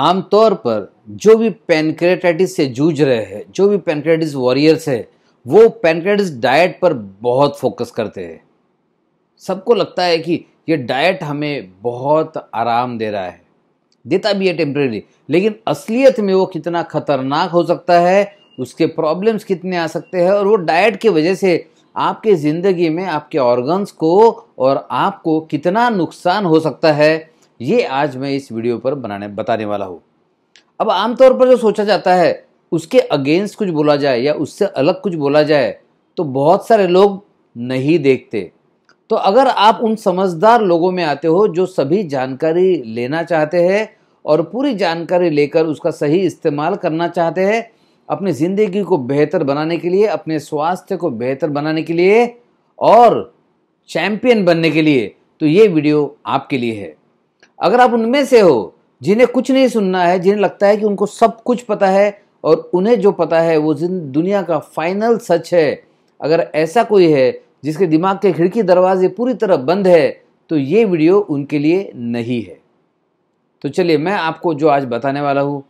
आमतौर पर जो भी पेनक्रेटाइटिस से जूझ रहे हैं जो भी पेनक्रेटिस वॉरियर्स है वो पेनक्रेटिस डाइट पर बहुत फोकस करते हैं सबको लगता है कि ये डाइट हमें बहुत आराम दे रहा है देता भी है टेम्परेरी लेकिन असलियत में वो कितना खतरनाक हो सकता है उसके प्रॉब्लम्स कितने आ सकते हैं और वो डाइट की वजह से आपके ज़िंदगी में आपके ऑर्गन्स को और आपको कितना नुकसान हो सकता है ये आज मैं इस वीडियो पर बनाने बताने वाला हूँ अब आमतौर पर जो सोचा जाता है उसके अगेंस्ट कुछ बोला जाए या उससे अलग कुछ बोला जाए तो बहुत सारे लोग नहीं देखते तो अगर आप उन समझदार लोगों में आते हो जो सभी जानकारी लेना चाहते हैं और पूरी जानकारी लेकर उसका सही इस्तेमाल करना चाहते हैं अपनी ज़िंदगी को बेहतर बनाने के लिए अपने स्वास्थ्य को बेहतर बनाने के लिए और चैम्पियन बनने के लिए तो ये वीडियो आपके लिए है अगर आप उनमें से हो जिन्हें कुछ नहीं सुनना है जिन्हें लगता है कि उनको सब कुछ पता है और उन्हें जो पता है वो दुनिया का फाइनल सच है अगर ऐसा कोई है जिसके दिमाग के खिड़की दरवाजे पूरी तरह बंद है तो ये वीडियो उनके लिए नहीं है तो चलिए मैं आपको जो आज बताने वाला हूँ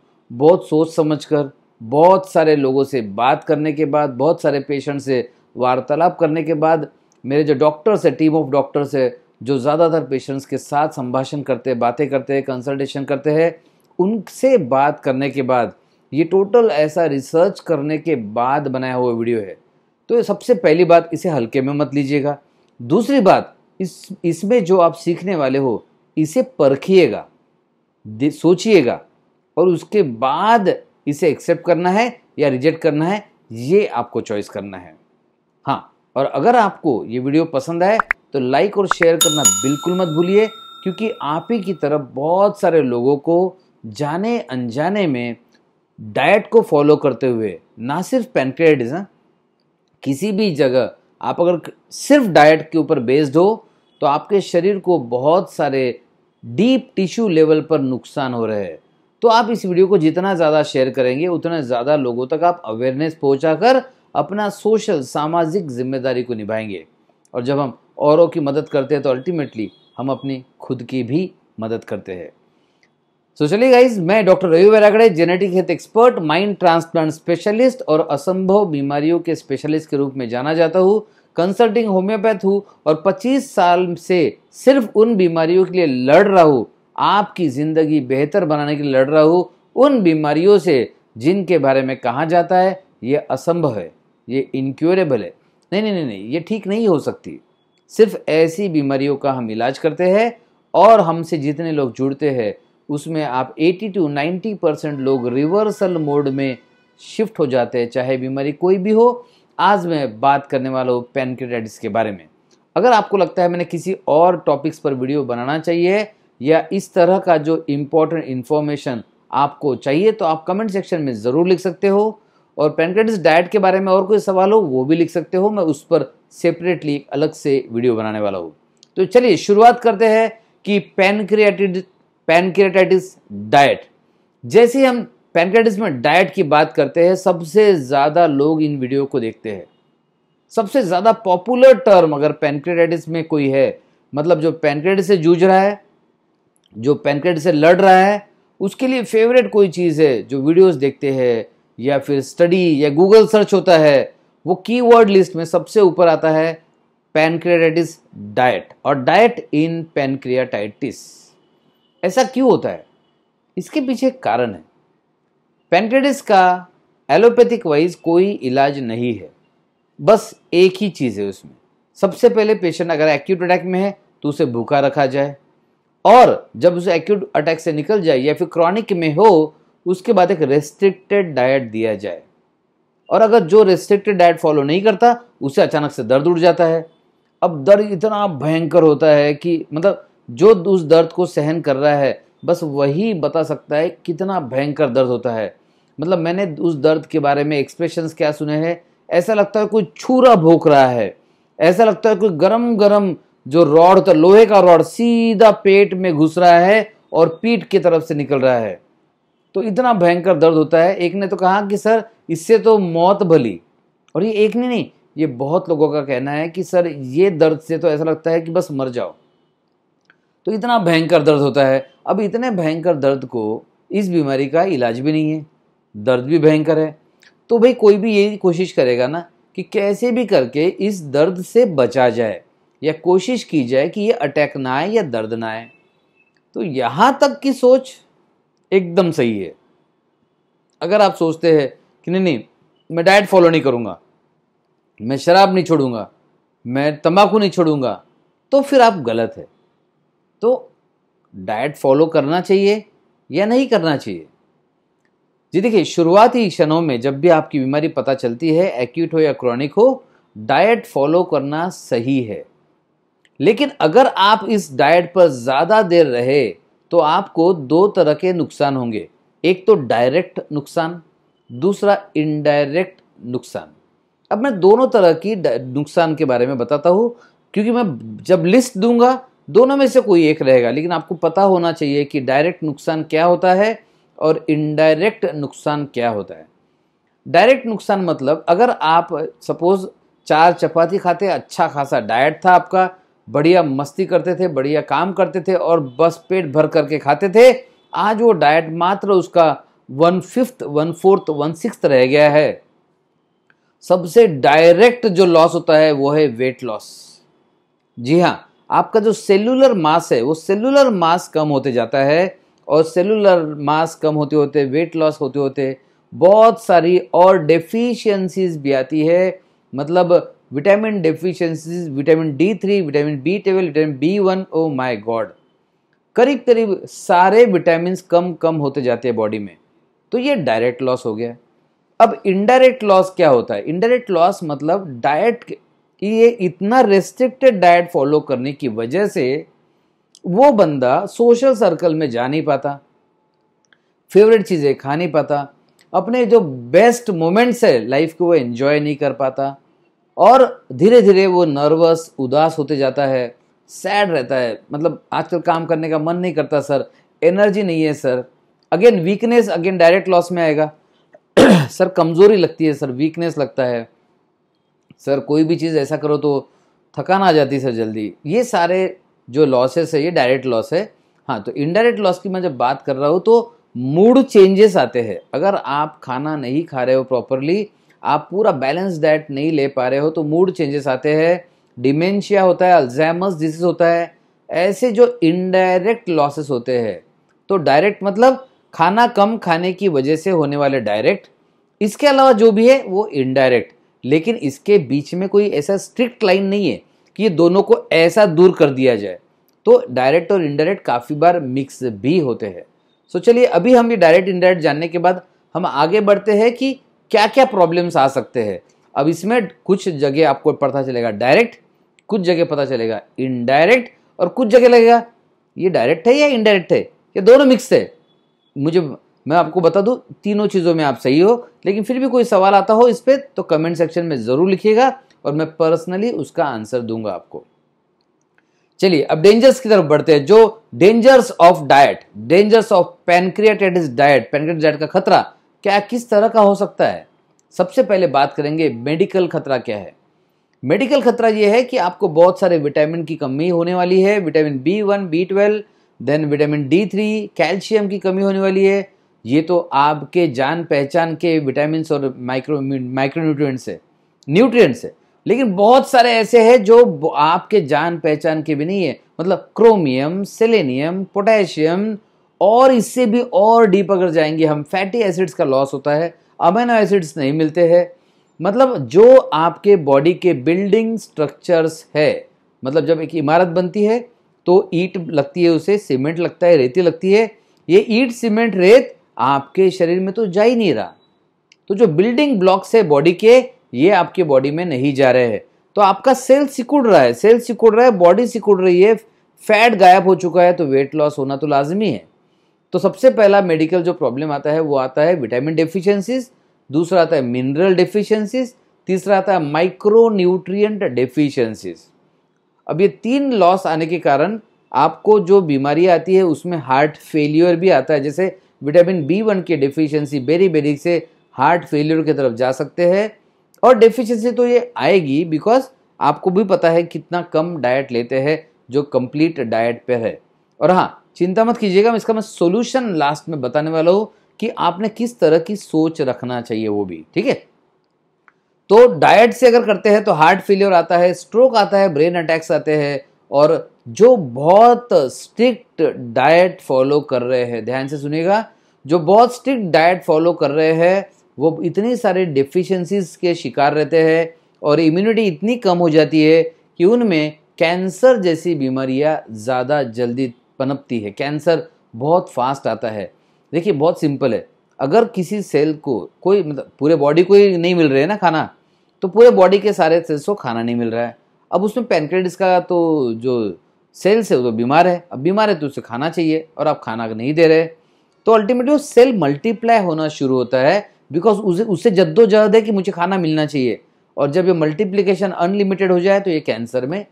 बहुत सोच समझ कर बहुत सारे लोगों से बात करने के बाद बहुत सारे पेशेंट से वार्तालाप करने के बाद मेरे जो डॉक्टर्स है टीम ऑफ डॉक्टर्स है जो ज़्यादातर पेशेंट्स के साथ संभाषण करते बातें करते हैं कंसल्टेशन करते हैं उनसे बात करने के बाद ये टोटल ऐसा रिसर्च करने के बाद बनाया हुआ वीडियो है तो सबसे पहली बात इसे हल्के में मत लीजिएगा दूसरी बात इस इसमें जो आप सीखने वाले हो इसे परखिएगा सोचिएगा और उसके बाद इसे एक्सेप्ट करना है या रिजेक्ट करना है ये आपको चॉइस करना है हाँ और अगर आपको ये वीडियो पसंद आए तो लाइक और शेयर करना बिल्कुल मत भूलिए क्योंकि आप ही की तरफ बहुत सारे लोगों को जाने अनजाने में डाइट को फॉलो करते हुए ना सिर्फ पेनक्रेटिस हाँ, किसी भी जगह आप अगर सिर्फ डाइट के ऊपर बेस्ड हो तो आपके शरीर को बहुत सारे डीप टिश्यू लेवल पर नुकसान हो रहे हैं तो आप इस वीडियो को जितना ज़्यादा शेयर करेंगे उतना ज़्यादा लोगों तक आप अवेयरनेस पहुँचा अपना सोशल सामाजिक जिम्मेदारी को निभाएंगे और जब हम औरों की मदद करते हैं तो अल्टीमेटली हम अपनी खुद की भी मदद करते हैं सो चलिए गाइज मैं doctor Ravi Bairagade genetic health expert mind transplant specialist और असंभव बीमारियों के स्पेशलिस्ट के रूप में जाना जाता हूँ कंसल्टिंग होम्योपैथ हूँ और 25 साल से सिर्फ उन बीमारियों के लिए लड़ रहा हूँ आपकी ज़िंदगी बेहतर बनाने के लिए लड़ रहा हूँ उन बीमारियों से जिनके बारे में कहा जाता है ये असंभव है ये इनक्योरेबल है नहीं नहीं नहीं नहीं ये ठीक नहीं हो सकती सिर्फ ऐसी बीमारियों का हम इलाज करते हैं और हमसे जितने लोग जुड़ते हैं उसमें आप 80 टू 90 परसेंट लोग रिवर्सल मोड में शिफ्ट हो जाते हैं चाहे बीमारी कोई भी हो आज मैं बात करने वाला हूँ पेनक्रेटाइटिस के बारे में अगर आपको लगता है मैंने किसी और टॉपिक्स पर वीडियो बनाना चाहिए या इस तरह का जो इम्पोर्टेंट इन्फॉर्मेशन आपको चाहिए तो आप कमेंट सेक्शन में ज़रूर लिख सकते हो और पेनक्रेटिस डाइट के बारे में और कोई सवाल हो वो भी लिख सकते हो मैं उस पर सेपरेटली एक अलग से वीडियो बनाने वाला हूँ तो चलिए शुरुआत करते हैं कि पैनक्रियाटिड पैनक्रियाटाइटिस डाइट जैसे हम पैनक्रियाटिस में डाइट की बात करते हैं सबसे ज़्यादा लोग इन वीडियो को देखते हैं सबसे ज़्यादा पॉपुलर टर्म अगर पैनक्रियाटाइटिस में कोई है मतलब जो पैनक्रियाटिस से जूझ रहा है जो पैनक्रियाटिस से लड़ रहा है उसके लिए फेवरेट कोई चीज़ है जो वीडियोस देखते हैं या फिर स्टडी या गूगल सर्च होता है वो कीवर्ड लिस्ट में सबसे ऊपर आता है पैनक्रियाटाइटिस डाइट और डाइट इन पैनक्रियाटाइटिस ऐसा क्यों होता है इसके पीछे एक कारण है पैनक्रियाटिस का एलोपैथिक वाइज कोई इलाज नहीं है बस एक ही चीज़ है उसमें सबसे पहले पेशेंट अगर एक्यूट अटैक में है तो उसे भूखा रखा जाए और जब उसे एक्यूट अटैक से निकल जाए या फिर क्रॉनिक में हो उसके बाद एक रेस्ट्रिक्टेड डाइट दिया जाए और अगर जो रेस्ट्रिक्टेड डाइट फॉलो नहीं करता उसे अचानक से दर्द उठ जाता है अब दर्द इतना भयंकर होता है कि मतलब जो उस दर्द को सहन कर रहा है बस वही बता सकता है कितना भयंकर दर्द होता है मतलब मैंने उस दर्द के बारे में एक्सप्रेशन क्या सुने हैं ऐसा लगता है कोई छूरा भोंक रहा है ऐसा लगता है कोई गरम गरम जो रॉड था लोहे का रॉड सीधा पेट में घुस रहा है और पीठ की तरफ से निकल रहा है तो इतना भयंकर दर्द होता है एक ने तो कहा कि सर इससे तो मौत भली और ये एक नहीं नहीं ये बहुत लोगों का कहना है कि सर ये दर्द से तो ऐसा लगता है कि बस मर जाओ तो इतना भयंकर दर्द होता है अब इतने भयंकर दर्द को इस बीमारी का इलाज भी नहीं है दर्द भी भयंकर है तो भाई कोई भी यही कोशिश करेगा ना कि कैसे भी करके इस दर्द से बचा जाए या कोशिश की जाए कि ये अटैक ना आए या दर्द ना आए तो यहाँ तक की सोच एकदम सही है अगर आप सोचते हैं कि नहीं नहीं मैं डाइट फॉलो नहीं करूँगा मैं शराब नहीं छोड़ूंगा मैं तंबाकू नहीं छोड़ूंगा तो फिर आप गलत है तो डाइट फॉलो करना चाहिए या नहीं करना चाहिए जी देखिए शुरुआती क्षणों में जब भी आपकी बीमारी पता चलती है एक्यूट हो या क्रॉनिक हो डाइट फॉलो करना सही है लेकिन अगर आप इस डाइट पर ज़्यादा देर रहे तो आपको दो तरह के नुकसान होंगे एक तो डायरेक्ट नुकसान दूसरा इनडायरेक्ट नुकसान अब मैं दोनों तरह की नुकसान के बारे में बताता हूँ क्योंकि मैं जब लिस्ट दूंगा दोनों में से कोई एक रहेगा लेकिन आपको पता होना चाहिए कि डायरेक्ट नुकसान क्या होता है और इनडायरेक्ट नुकसान क्या होता है डायरेक्ट नुकसान मतलब अगर आप सपोज चार चपाती खाते अच्छा खासा डाइट था आपका बढ़िया मस्ती करते थे बढ़िया काम करते थे और बस पेट भर करके खाते थे आज वो डाइट मात्र उसका one fifth one fourth one six रह गया है सबसे डायरेक्ट जो लॉस होता है वो है वेट लॉस जी हाँ आपका जो सेलुलर मास है वो सेलुलर मास कम होते जाता है और सेलुलर मास कम होते होते वेट लॉस होते होते बहुत सारी और डेफिशिएंसीज भी आती है मतलब vitamin vitamin D three vitamin B vitamin vitamin B one oh my God करीब करीब सारे विटामिन कम कम होते जाते हैं बॉडी में तो ये डायरेक्ट लॉस हो गया अब इनडायरेक्ट लॉस क्या होता है इनडायरेक्ट लॉस मतलब डाइट ये इतना रेस्ट्रिक्टेड डाइट फॉलो करने की वजह से वो बंदा सोशल सर्कल में जा नहीं पाता फेवरेट चीज़ें खा नहीं पाता अपने जो बेस्ट मोमेंट्स है लाइफ को वो एंजॉय नहीं कर पाता और धीरे धीरे वो नर्वस उदास होते जाता है सैड रहता है मतलब आजकल काम करने का मन नहीं करता सर एनर्जी नहीं है sir again weakness again direct loss में आएगा सर कमज़ोरी लगती है सर वीकनेस लगता है सर कोई भी चीज़ ऐसा करो तो थकान आ जाती है सर जल्दी ये सारे जो लॉसेस है ये डायरेक्ट लॉस है हाँ तो इनडायरेक्ट लॉस की मैं जब बात कर रहा हूँ तो मूड चेंजेस आते हैं अगर आप खाना नहीं खा रहे हो प्रॉपरली आप पूरा बैलेंस डाइट नहीं ले पा रहे हो तो मूड चेंजेस आते हैं डिमेंशिया होता है अल्जैमस डिजीज होता है ऐसे जो इनडायरेक्ट लॉसेस होते हैं तो डायरेक्ट मतलब खाना कम खाने की वजह से होने वाले डायरेक्ट इसके अलावा जो भी है वो इनडायरेक्ट लेकिन इसके बीच में कोई ऐसा स्ट्रिक्ट लाइन नहीं है कि ये दोनों को ऐसा दूर कर दिया जाए तो डायरेक्ट और इनडायरेक्ट काफ़ी बार मिक्स भी होते हैं सो चलिए अभी हम ये डायरेक्ट इनडायरेक्ट जानने के बाद हम आगे बढ़ते हैं कि क्या क्या प्रॉब्लम्स आ सकते हैं अब इसमें कुछ जगह आपको पता चलेगा डायरेक्ट कुछ जगह पता चलेगा इनडायरेक्ट और कुछ जगह लगेगा ये डायरेक्ट है या इनडायरेक्ट है ये दोनों मिक्स है मुझे मैं आपको बता दूं तीनों चीज़ों में आप सही हो लेकिन फिर भी कोई सवाल आता हो इस पर तो कमेंट सेक्शन में ज़रूर लिखिएगा और मैं पर्सनली उसका आंसर दूंगा आपको चलिए अब डेंजर्स की तरफ बढ़ते हैं जो dangers of diet dangers of pancreatitis diet pancreatitis diet का खतरा क्या किस तरह का हो सकता है सबसे पहले बात करेंगे मेडिकल खतरा क्या है मेडिकल खतरा यह है कि आपको बहुत सारे विटामिन की कमी होने वाली है vitamin B one B twelve then vitamin D three calcium की कमी होने वाली है ये तो आपके जान पहचान के विटामिन और माइक्रो माइक्रोन्यूट्रिएंट्स है न्यूट्रिएंट्स है लेकिन बहुत सारे ऐसे हैं जो आपके जान पहचान के भी नहीं है मतलब क्रोमियम सेलेनियम पोटेशियम और इससे भी और डीप अगर जाएंगे हम फैटी एसिड्स का लॉस होता है अमेनो एसिड्स नहीं मिलते हैं मतलब जो आपके बॉडी के बिल्डिंग स्ट्रक्चर्स है मतलब जब एक इमारत बनती है तो ईट लगती है उसे सीमेंट लगता है रेती लगती है ये ईट सीमेंट रेत आपके शरीर में तो जा ही नहीं रहा तो जो बिल्डिंग ब्लॉक्स है बॉडी के ये आपके बॉडी में नहीं जा रहे हैं तो आपका सेल सिकुड़ रहा है सेल सिकुड़ रहा है बॉडी सिकुड़ रही है फैट गायब हो चुका है तो वेट लॉस होना तो लाजमी है तो सबसे पहला मेडिकल जो प्रॉब्लम आता है वो आता है विटामिन डेफिशिएंसीज दूसरा आता है मिनरल डेफिशिएंसीज तीसरा आता है माइक्रो न्यूट्रियट डेफिशिएंसीज अब ये तीन लॉस आने के कारण आपको जो बीमारी आती है उसमें हार्ट फेलियर भी आता है जैसे विटामिन बी वन की डिफिशियंसी बेरी बेरी से हार्ट फेलियर की तरफ जा सकते हैं और डेफिशियंसी तो ये आएगी बिकॉज आपको भी पता है कितना कम डाइट लेते हैं जो कंप्लीट डाइट पर है और हाँ चिंता मत कीजिएगा मैं इसका मैं सोल्यूशन लास्ट में बताने वाला हूँ कि आपने किस तरह की सोच रखना चाहिए वो भी ठीक है तो डाइट से अगर करते हैं तो हार्ट फेलियर आता है स्ट्रोक आता है ब्रेन अटैक्स आते हैं और जो बहुत स्ट्रिक्ट डाइट फॉलो कर रहे हैं ध्यान से सुनिएगा जो बहुत स्ट्रिक्ट डाइट फॉलो कर रहे हैं वो इतनी सारी डिफिशेंसीज के शिकार रहते हैं और इम्यूनिटी इतनी कम हो जाती है कि उनमें कैंसर जैसी बीमारियां ज़्यादा जल्दी पनपती है कैंसर बहुत फास्ट आता है देखिए बहुत सिंपल है अगर किसी सेल को कोई मतलब पूरे बॉडी को ही नहीं मिल रहे है ना खाना तो पूरे बॉडी के सारे सेल्स को खाना नहीं मिल रहा है अब उसमें पैनक्रेडिस का तो जो सेल्स है वो तो बीमार है अब बीमार है तो उसे खाना चाहिए और आप खाना नहीं दे रहे तो अल्टीमेटली वो सेल मल्टीप्लाई होना शुरू होता है बिकॉज उसे उससे जद्दोजहद है कि मुझे खाना मिलना चाहिए और जब ये मल्टीप्लीकेशन अनलिमिटेड हो जाए तो ये कैंसर में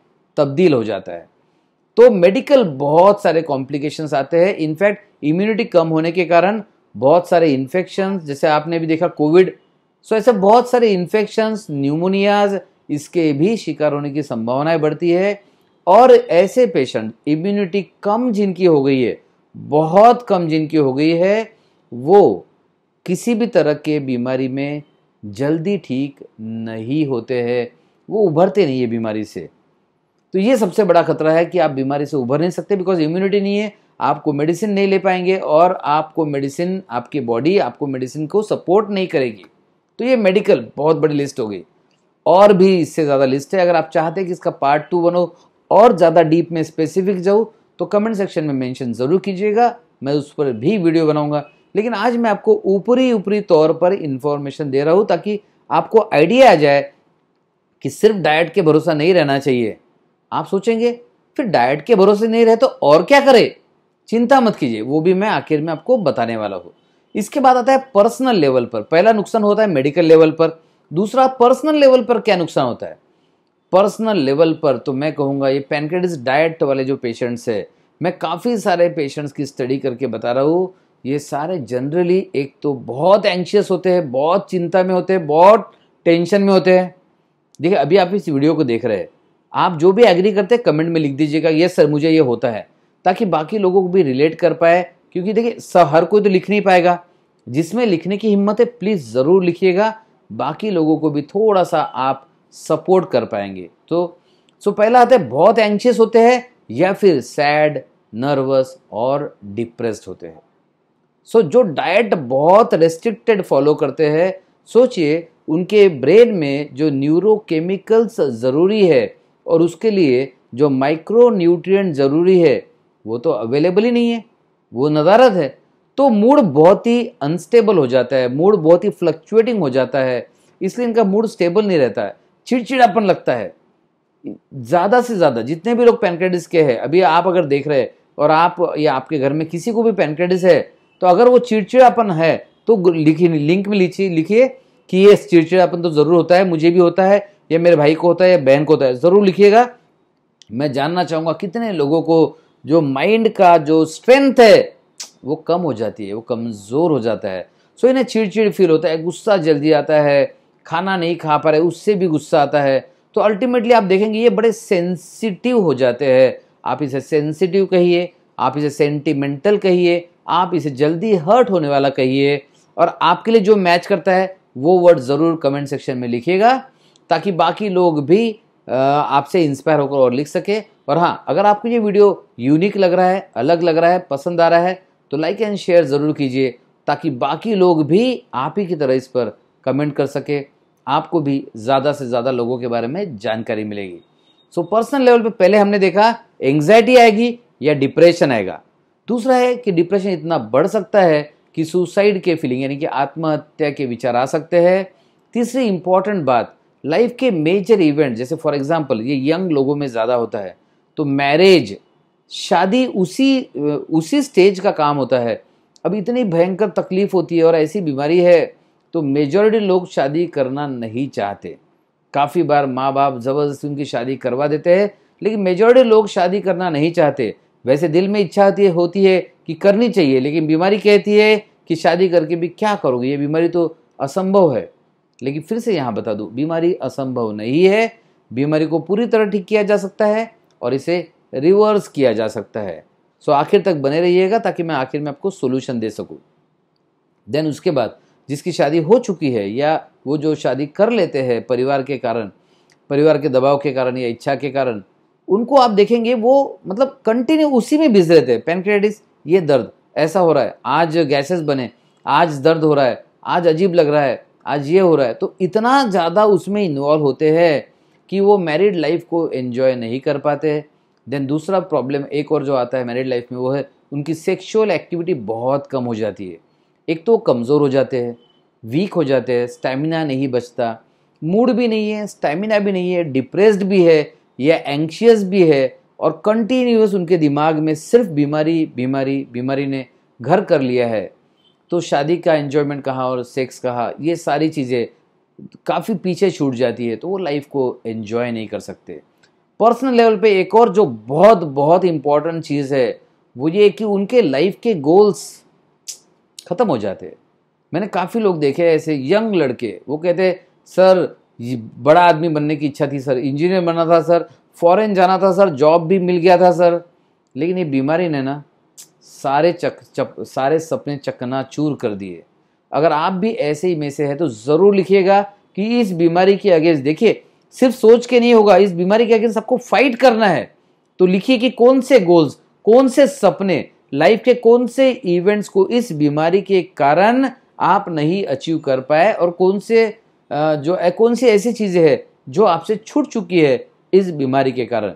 तब्दील हो जाता है तो मेडिकल बहुत सारे कॉम्प्लिकेशंस आते हैं इनफैक्ट इम्यूनिटी कम होने के कारण बहुत सारे इन्फेक्शन जैसे आपने भी देखा कोविड सो ऐसे बहुत सारे इन्फेक्शंस न्यूमोनियाज इसके भी शिकार होने की संभावनाएं बढ़ती है और ऐसे पेशेंट इम्यूनिटी कम जिनकी हो गई है बहुत कम जिनकी हो गई है वो किसी भी तरह के बीमारी में जल्दी ठीक नहीं होते हैं वो उभरते नहीं है बीमारी से तो ये सबसे बड़ा खतरा है कि आप बीमारी से उभर नहीं सकते बिकॉज इम्यूनिटी नहीं है आपको मेडिसिन नहीं ले पाएंगे और आपको मेडिसिन आपकी बॉडी आपको मेडिसिन को सपोर्ट नहीं करेगी तो ये मेडिकल बहुत बड़ी लिस्ट हो गई और भी इससे ज़्यादा लिस्ट है अगर आप चाहते हैं कि इसका पार्ट टू बनो और ज़्यादा डीप में स्पेसिफिक जाऊँ तो कमेंट सेक्शन में मेंशन ज़रूर कीजिएगा मैं उस पर भी वीडियो बनाऊंगा लेकिन आज मैं आपको ऊपरी ऊपरी तौर पर इन्फॉर्मेशन दे रहा हूँ ताकि आपको आइडिया आ जाए कि सिर्फ डाइट के भरोसा नहीं रहना चाहिए आप सोचेंगे फिर डाइट के भरोसे नहीं रहे तो और क्या करें चिंता मत कीजिए वो भी मैं आखिर में आपको बताने वाला हूँ इसके बाद आता है पर्सनल लेवल पर पहला नुकसान होता है मेडिकल लेवल पर दूसरा पर्सनल लेवल पर क्या नुकसान होता है पर्सनल लेवल पर तो मैं कहूँगा ये पैनक्रेटिस डाइट वाले जो पेशेंट्स है मैं काफ़ी सारे पेशेंट्स की स्टडी करके बता रहा हूँ ये सारे जनरली एक तो बहुत एंशियस होते हैं बहुत चिंता में होते हैं बहुत टेंशन में होते हैं देखिए अभी आप इस वीडियो को देख रहे हैं आप जो भी एग्री करते हैं कमेंट में लिख दीजिएगा यस सर मुझे ये होता है ताकि बाकी लोगों को भी रिलेट कर पाए क्योंकि देखिए हर कोई तो लिख नहीं पाएगा जिसमें लिखने की हिम्मत है प्लीज़ ज़रूर लिखिएगा बाकी लोगों को भी थोड़ा सा आप सपोर्ट कर पाएंगे तो सो पहला आता है बहुत एंशियस होते हैं या फिर सैड नर्वस और डिप्रेस्ड होते हैं सो जो डाइट बहुत रेस्ट्रिक्टेड फॉलो करते हैं सोचिए उनके ब्रेन में जो न्यूरोकेमिकल्स ज़रूरी है और उसके लिए जो माइक्रो न्यूट्रिएंट ज़रूरी है वो तो अवेलेबल ही नहीं है वो नदारद है तो मूड बहुत ही अनस्टेबल हो जाता है मूड बहुत ही फ्लक्चुएटिंग हो जाता है इसलिए इनका मूड स्टेबल नहीं रहता है चिड़चिड़ापन लगता है ज़्यादा से ज़्यादा जितने भी लोग पेनक्रेडिस के हैं अभी आप अगर देख रहे हैं और आप या आपके घर में किसी को भी पेनक्रेडिस है तो अगर वो चिड़चिड़ापन है तो लिखिए लिंक में लिखिए लिखिए कि ये चिड़चिड़ापन तो ज़रूर होता है मुझे भी होता है या मेरे भाई को होता है या बहन को होता है ज़रूर लिखिएगा मैं जानना चाहूँगा कितने लोगों को जो माइंड का जो स्ट्रेंथ है वो कम हो जाती है वो कमज़ोर हो जाता है सो इन्हें चिड़चिड़ फील होता है गुस्सा जल्दी आता है खाना नहीं खा पा रहे उससे भी गुस्सा आता है तो अल्टीमेटली आप देखेंगे ये बड़े सेंसिटिव हो जाते हैं आप इसे सेंसिटिव कहिए आप इसे सेंटिमेंटल कहिए आप इसे जल्दी हर्ट होने वाला कहिए और आपके लिए जो मैच करता है वो वर्ड ज़रूर कमेंट सेक्शन में लिखिएगा ताकि बाकी लोग भी आपसे इंस्पायर होकर और लिख सके और हाँ अगर आपको ये वीडियो यूनिक लग रहा है अलग लग रहा है पसंद आ रहा है तो लाइक एंड शेयर ज़रूर कीजिए ताकि बाकी लोग भी आप ही की तरह इस पर कमेंट कर सके आपको भी ज़्यादा से ज़्यादा लोगों के बारे में जानकारी मिलेगी सो पर्सनल लेवल पे पहले हमने देखा एंग्जाइटी आएगी या डिप्रेशन आएगा दूसरा है कि डिप्रेशन इतना बढ़ सकता है कि सुसाइड के फीलिंग यानी कि आत्महत्या के विचार आ सकते हैं तीसरी इंपॉर्टेंट बात लाइफ के मेजर इवेंट जैसे फॉर एग्जांपल ये यंग लोगों में ज़्यादा होता है तो मैरिज शादी उसी उसी स्टेज का काम होता है अब इतनी भयंकर तकलीफ होती है और ऐसी बीमारी है तो मेजॉरिटी लोग शादी करना नहीं चाहते काफ़ी बार माँ बाप ज़बरदस्ती उनकी शादी करवा देते हैं लेकिन मेजॉरिटी लोग शादी करना नहीं चाहते वैसे दिल में इच्छा होती है होती है कि करनी चाहिए लेकिन बीमारी कहती है कि शादी करके भी क्या करोगे ये बीमारी तो असंभव है लेकिन फिर से यहाँ बता दूँ बीमारी असंभव नहीं है बीमारी को पूरी तरह ठीक किया जा सकता है और इसे रिवर्स किया जा सकता है सो आखिर तक बने रहिएगा ताकि मैं आखिर में आपको सोल्यूशन दे सकूँ देन उसके बाद जिसकी शादी हो चुकी है या वो जो शादी कर लेते हैं परिवार के कारण परिवार के दबाव के कारण या इच्छा के कारण उनको आप देखेंगे वो मतलब कंटिन्यू उसी में बिजी रहते हैं पेनक्रेटिस ये दर्द ऐसा हो रहा है आज गैसेस बने आज दर्द हो रहा है आज अजीब लग रहा है आज ये हो रहा है तो इतना ज़्यादा उसमें इन्वॉल्व होते हैं कि वो मैरिड लाइफ को एन्जॉय नहीं कर पाते देन दूसरा प्रॉब्लम एक और जो आता है मैरिड लाइफ में वो है उनकी सेक्शुअल एक्टिविटी बहुत कम हो जाती है एक तो कमज़ोर हो जाते हैं वीक हो जाते हैं स्टेमिना नहीं बचता मूड भी नहीं है स्टेमिना भी नहीं है डिप्रेस्ड भी है या एंक्शियस भी है और कंटिन्यूस उनके दिमाग में सिर्फ बीमारी बीमारी बीमारी ने घर कर लिया है तो शादी का इन्जॉयमेंट कहाँ और सेक्स कहाँ ये सारी चीज़ें काफ़ी पीछे छूट जाती है तो वो लाइफ को एन्जॉय नहीं कर सकते पर्सनल लेवल पे एक और जो बहुत बहुत इम्पॉर्टेंट चीज़ है वो ये कि उनके लाइफ के गोल्स ख़त्म हो जाते हैं मैंने काफ़ी लोग देखे ऐसे यंग लड़के वो कहते सर बड़ा आदमी बनने की इच्छा थी सर इंजीनियर बनना था सर फॉरेन जाना था सर जॉब भी मिल गया था सर लेकिन ये बीमारी ने ना सारे चक चप सारे सपने चकना चूर कर दिए अगर आप भी ऐसे ही में से है तो ज़रूर लिखिएगा कि इस बीमारी के अगेंस्ट देखिए सिर्फ सोच के नहीं होगा इस बीमारी के अगेंस्ट आपको फाइट करना है तो लिखिए कि कौन से गोल्स कौन से सपने लाइफ के कौन से इवेंट्स को इस बीमारी के कारण आप नहीं अचीव कर पाए और कौन से जो कौन सी ऐसी चीज़ें हैं जो आपसे छूट चुकी है इस बीमारी के कारण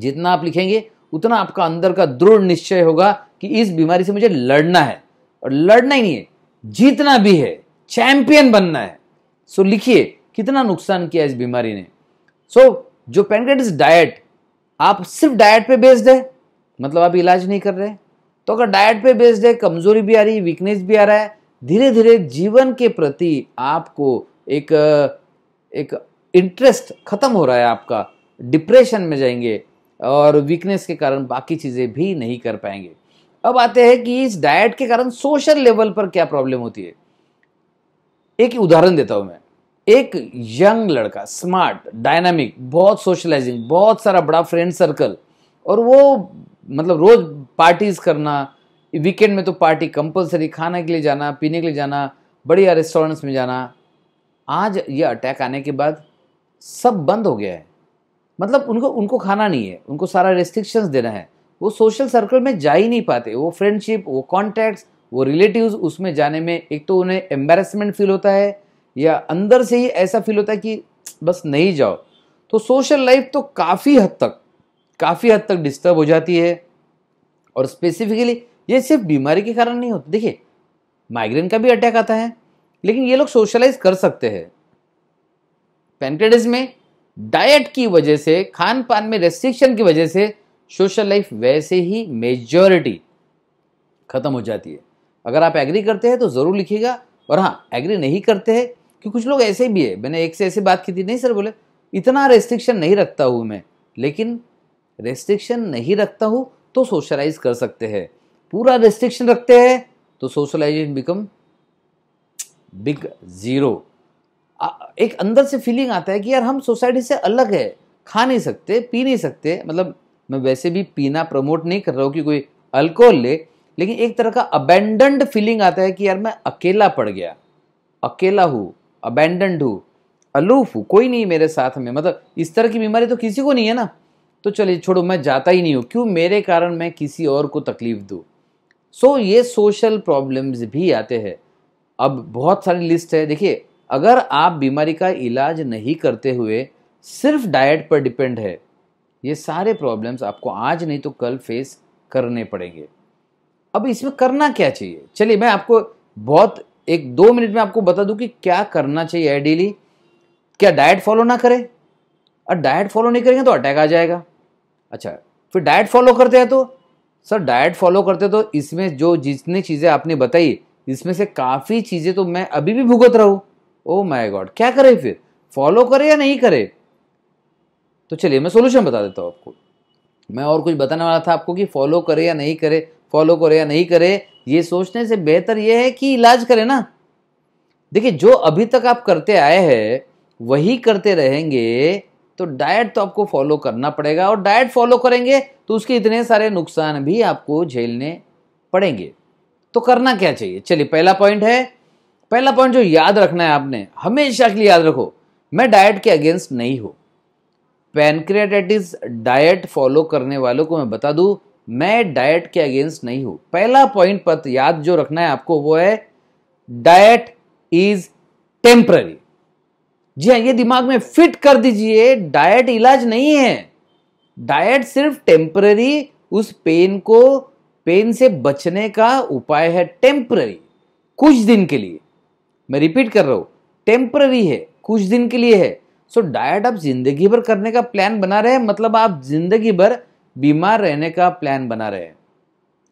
जितना आप लिखेंगे उतना आपका अंदर का दृढ़ निश्चय होगा कि इस बीमारी से मुझे लड़ना है और लड़ना ही नहीं है जीतना भी है चैंपियन बनना है सो लिखिए कितना नुकसान किया इस बीमारी ने सो so, जो पेनग्रेटिस डाइट आप सिर्फ डाइट पे बेस्ड है मतलब आप इलाज नहीं कर रहे तो अगर डाइट पे बेस्ड है कमजोरी भी आ रही है वीकनेस भी आ रहा है धीरे धीरे जीवन के प्रति आपको एक एक इंटरेस्ट खत्म हो रहा है आपका डिप्रेशन में जाएंगे और वीकनेस के कारण बाकी चीज़ें भी नहीं कर पाएंगे अब आते हैं कि इस डाइट के कारण सोशल लेवल पर क्या प्रॉब्लम होती है एक उदाहरण देता हूं मैं एक यंग लड़का स्मार्ट डायनामिक बहुत सोशलाइजिंग बहुत सारा बड़ा फ्रेंड सर्कल और वो मतलब रोज पार्टीज करना वीकेंड में तो पार्टी कंपलसरी खाने के लिए जाना पीने के लिए जाना बढ़िया रेस्टोरेंट्स में जाना आज ये अटैक आने के बाद सब बंद हो गया है मतलब उनको उनको खाना नहीं है उनको सारा रेस्ट्रिक्शंस देना है वो सोशल सर्कल में जा ही नहीं पाते वो फ्रेंडशिप वो कॉन्टैक्ट्स वो रिलेटिव्स उसमें जाने में एक तो उन्हें एम्बेरसमेंट फील होता है या अंदर से ही ऐसा फील होता है कि बस नहीं जाओ तो सोशल लाइफ तो काफ़ी हद तक काफ़ी हद तक डिस्टर्ब हो जाती है और स्पेसिफिकली ये सिर्फ बीमारी के कारण नहीं होता देखिए माइग्रेन का भी अटैक आता है लेकिन ये लोग सोशलाइज कर सकते हैं पेंटेडिस में डाइट की वजह से खान पान में रेस्ट्रिक्शन की वजह से सोशल लाइफ वैसे ही मेजॉरिटी ख़त्म हो जाती है अगर आप एग्री करते हैं तो ज़रूर लिखिएगा और हाँ एग्री नहीं करते हैं कि कुछ लोग ऐसे भी है मैंने एक से ऐसे बात की थी नहीं सर बोले इतना रेस्ट्रिक्शन नहीं रखता हूँ मैं लेकिन रेस्ट्रिक्शन नहीं रखता हूँ तो सोशलाइज कर सकते हैं पूरा रेस्ट्रिक्शन रखते हैं तो सोशलाइजेशन बिकम बिग ज़ीरो एक अंदर से फीलिंग आता है कि यार हम सोसाइटी से अलग है खा नहीं सकते पी नहीं सकते मतलब मैं वैसे भी पीना प्रमोट नहीं कर रहा हूँ कि कोई अल्कोहल ले लेकिन एक तरह का अबेंडेंड फीलिंग आता है कि यार मैं अकेला पड़ गया अकेला हूँ अबेंडेंड हूँ अलूफ हूँ कोई नहीं मेरे साथ में मतलब इस तरह की बीमारी तो किसी को नहीं है ना तो चलिए छोड़ो मैं जाता ही नहीं हूँ क्यों मेरे कारण मैं किसी और को तकलीफ दूँ सो so, ये सोशल प्रॉब्लम्स भी आते हैं अब बहुत सारी लिस्ट है देखिए अगर आप बीमारी का इलाज नहीं करते हुए सिर्फ डाइट पर डिपेंड है ये सारे प्रॉब्लम्स आपको आज नहीं तो कल फेस करने पड़ेंगे अब इसमें करना क्या चाहिए चलिए मैं आपको बहुत एक दो मिनट में आपको बता दूं कि क्या करना चाहिए आइडियली क्या डाइट फॉलो ना करें और डाइट फॉलो नहीं करेंगे तो अटैक आ जाएगा अच्छा फिर डाइट फॉलो करते हैं तो सर डाइट फॉलो करते तो इसमें जो जितनी चीज़ें आपने बताई इसमें से काफ़ी चीज़ें तो मैं अभी भी भुगत रहा हूँ ओ माय गॉड क्या करे फिर फॉलो करे या नहीं करे तो चलिए मैं सोल्यूशन बता देता हूँ आपको मैं और कुछ बताने वाला था आपको कि फॉलो करे या नहीं करे फॉलो करे या नहीं करे ये सोचने से बेहतर ये है कि इलाज करे ना देखिए जो अभी तक आप करते आए हैं वही करते रहेंगे तो डाइट तो आपको फॉलो करना पड़ेगा और डाइट फॉलो करेंगे तो उसके इतने सारे नुकसान भी आपको झेलने पड़ेंगे तो करना क्या चाहिए चलिए पहला पॉइंट है पहला पॉइंट जो याद रखना है आपने हमेशा के लिए याद रखो मैं डाइट के अगेंस्ट नहीं हूं पैनक्रियाटाइटिस डाइट फॉलो करने वालों को मैं बता दू मैं डाइट के अगेंस्ट नहीं हूं पहला पॉइंट पर याद जो रखना है आपको वो है डाइट इज टेम्पररी जी हाँ ये दिमाग में फिट कर दीजिए डाइट इलाज नहीं है डाइट सिर्फ टेम्पररी उस पेन को पेन से बचने का उपाय है टेम्पररी कुछ दिन के लिए मैं रिपीट कर रहा हूँ टेम्प्ररी है कुछ दिन के लिए है सो so, डाइट आप जिंदगी भर करने का प्लान बना रहे हैं मतलब आप जिंदगी भर बीमार रहने का प्लान बना रहे हैं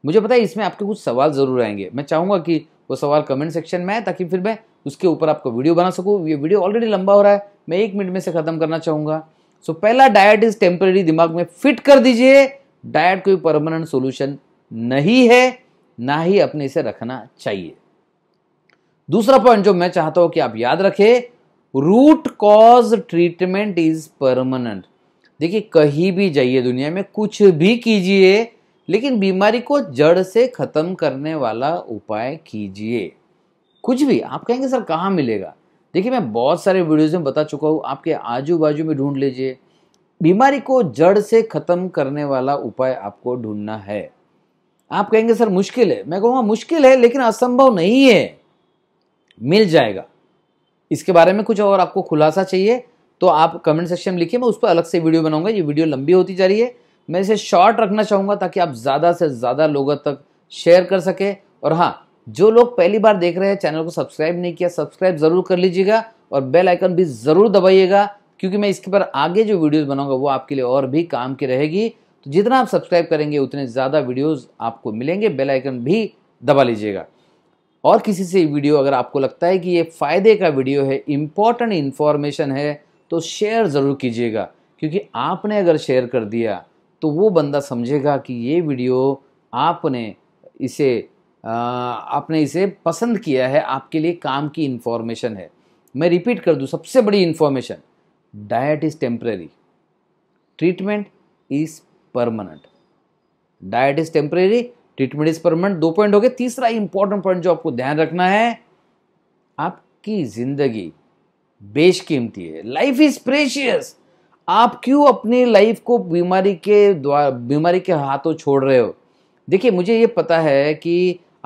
मुझे पता है इसमें आपके कुछ सवाल ज़रूर आएंगे मैं चाहूँगा कि वो सवाल कमेंट सेक्शन में आए ताकि फिर मैं उसके ऊपर आपको वीडियो बना सकूँ ये वीडियो ऑलरेडी लंबा हो रहा है मैं एक मिनट में से ख़त्म करना चाहूँगा सो so, पहला डाइट इज टेम्पररी दिमाग में फिट कर दीजिए डाइट कोई परमानेंट सोल्यूशन नहीं है ना ही अपने इसे रखना चाहिए दूसरा पॉइंट जो मैं चाहता हूं कि आप याद रखें root cause treatment is permanent देखिए कहीं भी जाइए दुनिया में कुछ भी कीजिए लेकिन बीमारी को जड़ से खत्म करने वाला उपाय कीजिए कुछ भी आप कहेंगे सर कहाँ मिलेगा देखिए मैं बहुत सारे वीडियोज़ में बता चुका हूँ आपके आजू बाजू में ढूंढ लीजिए बीमारी को जड़ से ख़त्म करने वाला उपाय आपको ढूंढना है आप कहेंगे सर मुश्किल है मैं कहूँगा मुश्किल है लेकिन असंभव नहीं है मिल जाएगा इसके बारे में कुछ और आपको खुलासा चाहिए तो आप कमेंट सेक्शन में लिखिए मैं उस पर अलग से वीडियो बनाऊंगा ये वीडियो लंबी होती जा रही है मैं इसे शॉर्ट रखना चाहूँगा ताकि आप ज़्यादा से ज़्यादा लोगों तक शेयर कर सके और हाँ जो लोग पहली बार देख रहे हैं चैनल को सब्सक्राइब नहीं किया सब्सक्राइब ज़रूर कर लीजिएगा और बेल आइकन भी ज़रूर दबाइएगा क्योंकि मैं इसके पर आगे जो वीडियोस बनाऊंगा वो आपके लिए और भी काम की रहेगी तो जितना आप सब्सक्राइब करेंगे उतने ज़्यादा वीडियोस आपको मिलेंगे बेल आइकन भी दबा लीजिएगा और किसी से वीडियो अगर आपको लगता है कि ये फ़ायदे का वीडियो है इम्पॉर्टेंट इन्फॉर्मेशन है तो शेयर ज़रूर कीजिएगा क्योंकि आपने अगर शेयर कर दिया तो वो बंदा समझेगा कि ये वीडियो आपने इसे आपने इसे पसंद किया है आपके लिए काम की इन्फॉर्मेशन है मैं रिपीट कर दूँ सबसे बड़ी information diet is temporary treatment is permanent diet is temporary treatment is permanent दो पॉइंट हो गए तीसरा इंपॉर्टेंट पॉइंट जो आपको ध्यान रखना है आपकी जिंदगी बेशकीमती है लाइफ इज प्रेशियस आप क्यों अपनी लाइफ को बीमारी के द्वारा बीमारी के हाथों छोड़ रहे हो देखिए मुझे ये पता है कि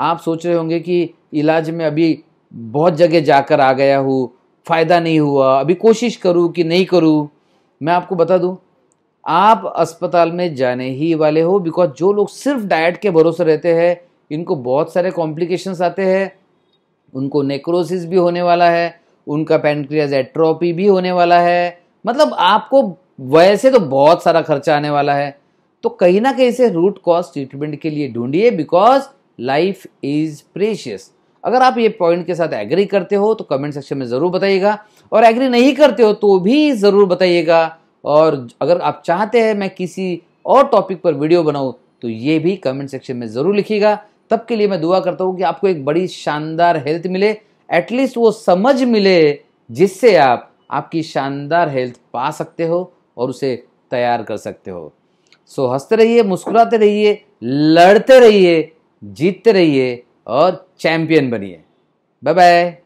आप सोच रहे होंगे कि इलाज में अभी बहुत जगह जाकर आ गया हूँ फ़ायदा नहीं हुआ अभी कोशिश करूँ कि नहीं करूँ मैं आपको बता दूँ आप अस्पताल में जाने ही वाले हो बिकॉज जो लोग सिर्फ डाइट के भरोसे रहते हैं इनको बहुत सारे कॉम्प्लिकेशंस आते हैं उनको नेक्रोसिस भी होने वाला है उनका पैनक्रियाज एट्रोपी भी होने वाला है मतलब आपको वैसे तो बहुत सारा खर्चा आने वाला है तो कहीं ना कहीं से रूट कॉज ट्रीटमेंट के लिए ढूंढिए बिकॉज लाइफ इज प्रेशियस अगर आप ये पॉइंट के साथ एग्री करते हो तो कमेंट सेक्शन में ज़रूर बताइएगा और एग्री नहीं करते हो तो भी ज़रूर बताइएगा और अगर आप चाहते हैं मैं किसी और टॉपिक पर वीडियो बनाऊँ तो ये भी कमेंट सेक्शन में ज़रूर लिखिएगा तब के लिए मैं दुआ करता हूँ कि आपको एक बड़ी शानदार हेल्थ मिले एटलीस्ट वो समझ मिले जिससे आप आपकी शानदार हेल्थ पा सकते हो और उसे तैयार कर सकते हो सो हंसते रहिए मुस्कुराते रहिए लड़ते रहिए जीतते रहिए और चैंपियन बनिए बाय बाय